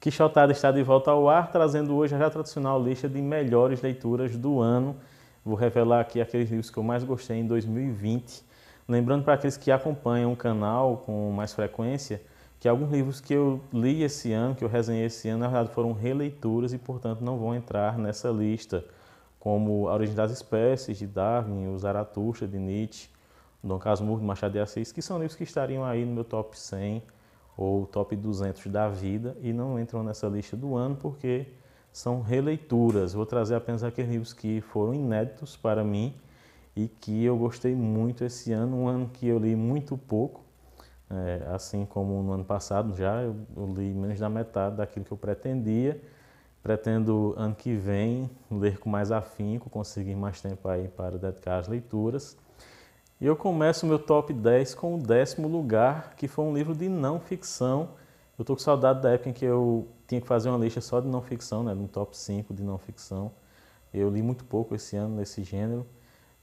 Quixotada está de volta ao ar, trazendo hoje a já tradicional lista de melhores leituras do ano. Vou revelar aqui aqueles livros que eu mais gostei em 2020. Lembrando para aqueles que acompanham o canal com mais frequência, que alguns livros que eu li esse ano, que eu resenhei esse ano, na verdade foram releituras e, portanto, não vão entrar nessa lista, como A Origem das Espécies, de Darwin, O Zaratustra, de Nietzsche, Dom Casmurro, de Machado de Assis, que são livros que estariam aí no meu top 100 ou top 200 da vida e não entram nessa lista do ano porque são releituras. Vou trazer apenas aqueles livros que foram inéditos para mim e que eu gostei muito esse ano, um ano que eu li muito pouco, é, assim como no ano passado já, eu, eu, li menos da metade daquilo que eu pretendia. Pretendo ano que vem ler com mais afinco, conseguir mais tempo aí para dedicar às leituras. E eu começo o meu top 10 com o décimo lugar, que foi um livro de não ficção. Eu estou com saudade da época em que eu tinha que fazer uma lista só de não ficção, né, um top 5 de não ficção. Eu li muito pouco esse ano nesse gênero,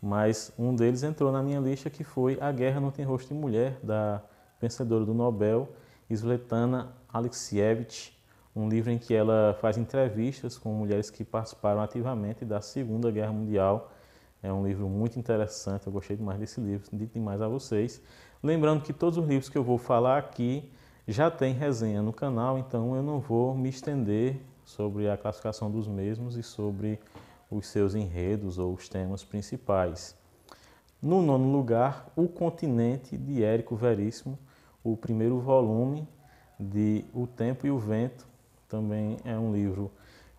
mas um deles entrou na minha lista que foi A Guerra Não Tem Rosto de Mulher, da vencedora do Nobel, Svetlana Alexievich, um livro em que ela faz entrevistas com mulheres que participaram ativamente da Segunda Guerra Mundial. É um livro muito interessante, eu gostei demais desse livro, dito demais a vocês. Lembrando que todos os livros que eu vou falar aqui já tem resenha no canal, então eu não vou me estender sobre a classificação dos mesmos e sobre os seus enredos ou os temas principais. No nono lugar, O Continente, de Érico Veríssimo, o primeiro volume de O Tempo e o Vento, também é um livro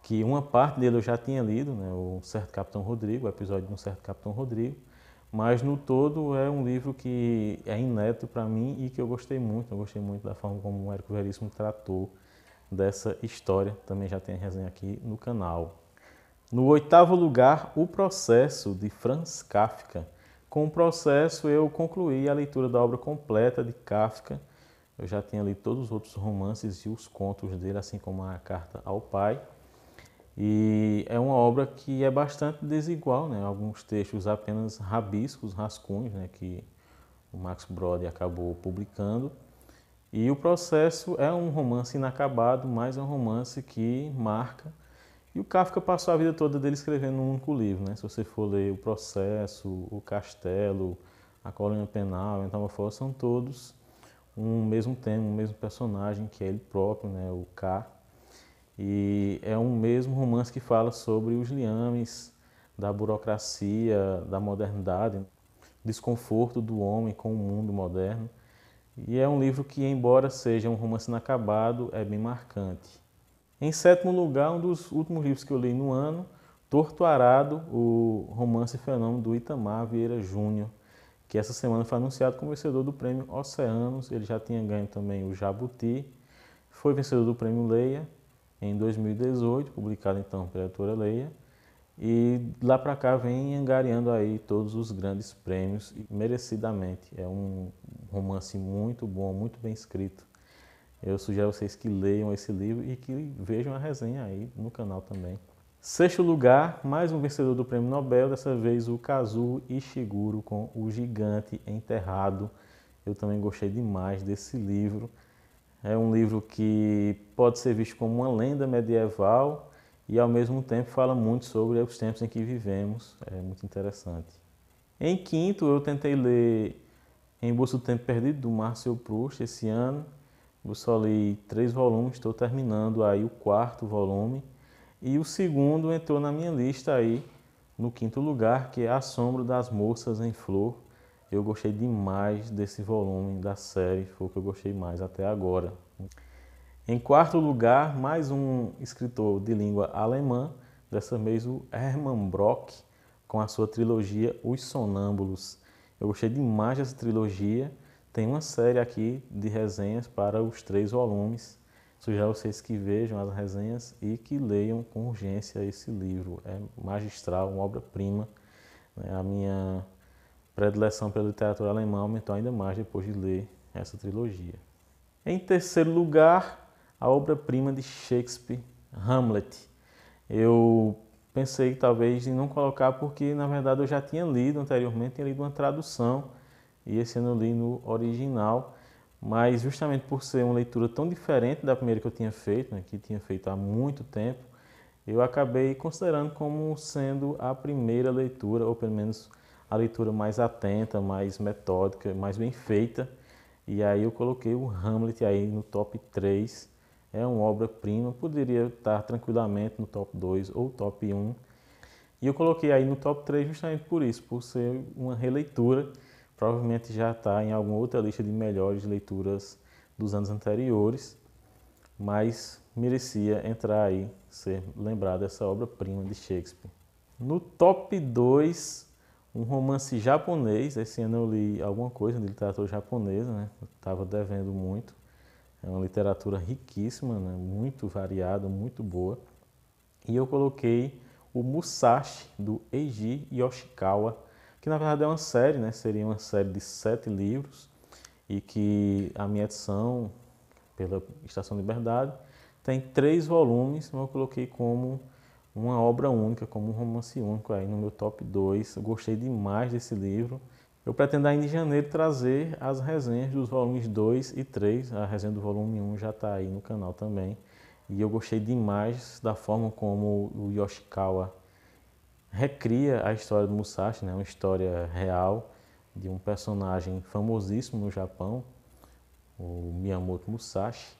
que uma parte dele eu já tinha lido, né, o Certo Capitão Rodrigo, o episódio de Um Certo Capitão Rodrigo, mas no todo é um livro que é inédito para mim e que eu gostei muito, eu gostei muito da forma como o Érico Veríssimo tratou dessa história, também já tem a resenha aqui no canal. No oitavo lugar, O Processo, de Franz Kafka, com o processo, eu concluí a leitura da obra completa de Kafka. Eu já tinha lido todos os outros romances e os contos dele, assim como a Carta ao Pai. E é uma obra que é bastante desigual, né? Alguns textos apenas rabiscos, rascunhos, né? Que o Max Brod acabou publicando. E o processo é um romance inacabado, mas é um romance que marca e o Kafka passou a vida toda dele escrevendo um único livro, né? Se você for ler O Processo, O Castelo, A Colônia Penal, Metamorfose, são todos um mesmo tema, um mesmo personagem, que é ele próprio, né? O K. E é um mesmo romance que fala sobre os liames da burocracia, da modernidade, desconforto do homem com o mundo moderno. E é um livro que, embora seja um romance inacabado, é bem marcante. Em sétimo lugar, um dos últimos livros que eu li no ano, Torto Arado, o romance fenômeno do Itamar Vieira Júnior, que essa semana foi anunciado como vencedor do prêmio Oceanos. Ele já tinha ganho também o Jabuti, foi vencedor do prêmio Leia em 2018, publicado então pela editora Leia. E lá para cá vem angariando aí todos os grandes prêmios, merecidamente. É um romance muito bom, muito bem escrito. Eu sugiro a vocês que leiam esse livro e que vejam a resenha aí no canal também. Sexto lugar, mais um vencedor do Prêmio Nobel, dessa vez o Kazuo Ishiguro com O Gigante Enterrado. Eu também gostei demais desse livro. É um livro que pode ser visto como uma lenda medieval e ao mesmo tempo fala muito sobre os tempos em que vivemos. É muito interessante. Em quinto, eu tentei ler Em Busca do Tempo Perdido, do Marcel Proust, esse ano. Eu só li três volumes, estou terminando aí o quarto volume. E o segundo entrou na minha lista aí, no quinto lugar, que é A Sombra das Moças em Flor. Eu gostei demais desse volume da série, foi o que eu gostei mais até agora. Em quarto lugar, mais um escritor de língua alemã, dessa vez o Hermann Brock, com a sua trilogia Os Sonâmbulos. Eu gostei demais dessa trilogia tem uma série aqui de resenhas para os três volumes. Sugiro vocês que vejam as resenhas e que leiam com urgência esse livro. É magistral, uma obra-prima. Né? A minha predileção pela literatura alemã aumentou ainda mais depois de ler essa trilogia. Em terceiro lugar, a obra-prima de Shakespeare, Hamlet. Eu pensei talvez em não colocar porque na verdade eu já tinha lido anteriormente, tinha lido uma tradução e esse ano eu li no original, mas justamente por ser uma leitura tão diferente da primeira que eu tinha feito, né, que tinha feito há muito tempo, eu acabei considerando como sendo a primeira leitura, ou pelo menos a leitura mais atenta, mais metódica, mais bem feita. E aí eu coloquei o Hamlet aí no top 3. É uma obra-prima, poderia estar tranquilamente no top 2 ou top 1. E eu coloquei aí no top 3 justamente por isso, por ser uma releitura provavelmente já está em alguma outra lista de melhores leituras dos anos anteriores, mas merecia entrar aí, ser lembrada essa obra-prima de Shakespeare. No top 2, um romance japonês. Esse ano eu li alguma coisa de literatura japonesa, né? Estava devendo muito. É uma literatura riquíssima, né? muito variada, muito boa. E eu coloquei o Musashi, do Eiji Yoshikawa, que na verdade é uma série, né? Seria uma série de sete livros e que a minha edição pela Estação Liberdade tem três volumes, mas então eu coloquei como uma obra única, como um romance único aí no meu top 2. Eu gostei demais desse livro. Eu pretendo ainda em janeiro trazer as resenhas dos volumes 2 e 3. A resenha do volume 1 já está aí no canal também. E eu gostei demais da forma como o Yoshikawa recria a história do Musashi, né? uma história real de um personagem famosíssimo no Japão, o Miyamoto Musashi.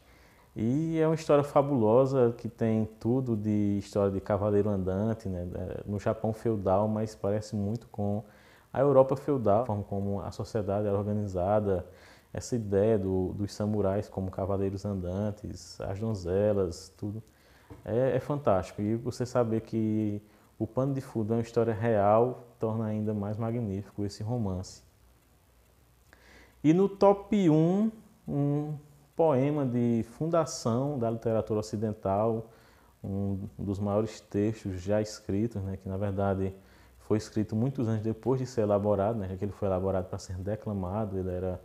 E é uma história fabulosa que tem tudo de história de cavaleiro andante, né? É, no Japão feudal, mas parece muito com a Europa feudal, a forma como a sociedade era organizada, essa ideia do, dos samurais como cavaleiros andantes, as donzelas, tudo. É, é fantástico. E você saber que o pano de fundo é uma história real, torna ainda mais magnífico esse romance. E no top 1, um poema de fundação da literatura ocidental, um dos maiores textos já escritos, né, que na verdade foi escrito muitos anos depois de ser elaborado, né, já que ele foi elaborado para ser declamado, ele era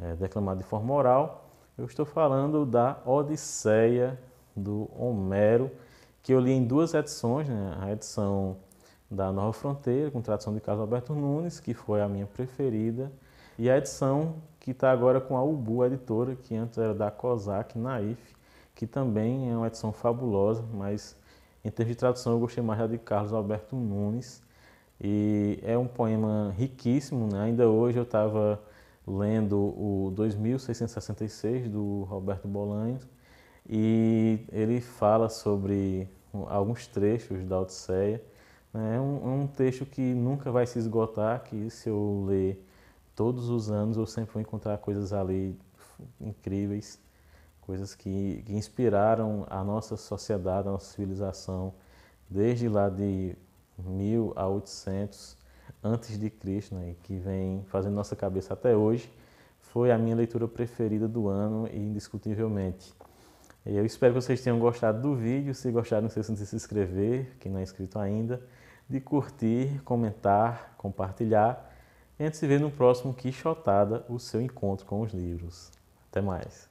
é, declamado de forma oral. Eu estou falando da Odisseia do Homero, que eu li em duas edições, né? a edição da Nova Fronteira, com tradução de Carlos Alberto Nunes, que foi a minha preferida, e a edição que está agora com a Ubu a Editora, que antes era da COSAC, Naif, que também é uma edição fabulosa, mas em termos de tradução eu gostei mais da de Carlos Alberto Nunes, e é um poema riquíssimo, né? ainda hoje eu estava lendo o 2666 do Roberto Bolanho, e ele fala sobre alguns trechos da Odisseia. Né? É um, é um texto que nunca vai se esgotar, que se eu ler todos os anos eu sempre vou encontrar coisas ali incríveis, coisas que, que inspiraram a nossa sociedade, a nossa civilização, desde lá de 1000 a 800 antes de Cristo, né, que vem fazendo nossa cabeça até hoje, foi a minha leitura preferida do ano e indiscutivelmente. Eu espero que vocês tenham gostado do vídeo. Se gostaram, não esqueçam de se inscrever, quem não é inscrito ainda, de curtir, comentar, compartilhar. E a gente se vê no próximo Quixotada, o seu encontro com os livros. Até mais!